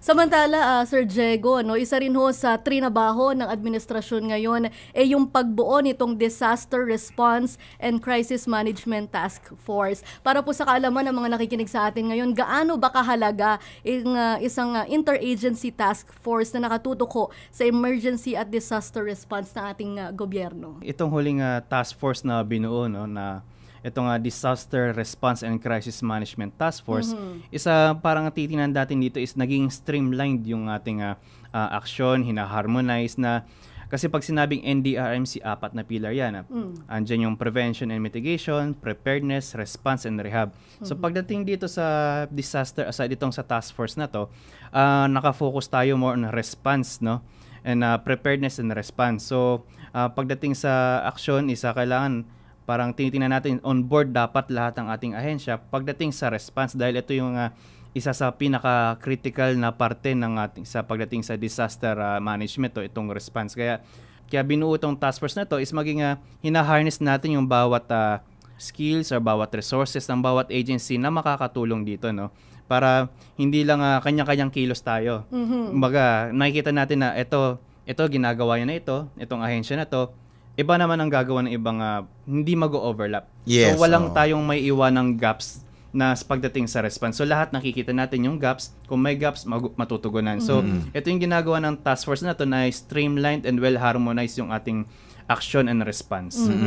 Samantala, uh, Sir Diego, no, isa rin ho sa trinabaho ng administrasyon ngayon ay eh, yung pagbuo nitong Disaster Response and Crisis Management Task Force. Para po sa kaalaman ng mga nakikinig sa atin ngayon, gaano ba kahalaga ang uh, ah, isang uh, interagency task force na nakatutok sa emergency at disaster response ng ating uh, gobyerno? Itong huling uh, task force na binuo no, na ito nga Disaster Response and Crisis Management Task Force, mm-hmm. isa parang titingnan natin dito is naging streamlined yung ating uh, uh, ah, action, ah, hinaharmonize na kasi pag sinabing NDRMC, apat na pillar yan. Ah. Mm. Andiyan yung prevention and mitigation, preparedness, response, and rehab. Mm-hmm. So pagdating dito sa disaster, aside itong sa task force na to, uh, nakafocus tayo more on response, no? And uh, preparedness and response. So uh, pagdating sa action, isa kailangan parang tinitingnan natin on board dapat lahat ng ating ahensya pagdating sa response dahil ito yung uh, isa sa pinaka-critical na parte ng ating sa pagdating sa disaster uh, management to itong response. Kaya kaya binuo itong task force na to is maging uh, hina-harness natin yung bawat uh, skills or bawat resources ng bawat agency na makakatulong dito no para hindi lang uh, kanya-kanyang kilos tayo. Mm-hmm. Kumbaga, nakikita natin na ito ito ginagawa na ito, itong ahensya na to, iba naman ang gagawa ng ibang uh, hindi mag-overlap. Yes, so walang oh. tayong may iwan ng gaps na pagdating sa response. So lahat nakikita natin yung gaps. Kung may gaps, mag- matutugunan. So mm-hmm. ito yung ginagawa ng task force na to na streamlined and well harmonized yung ating action and response. Mm-hmm.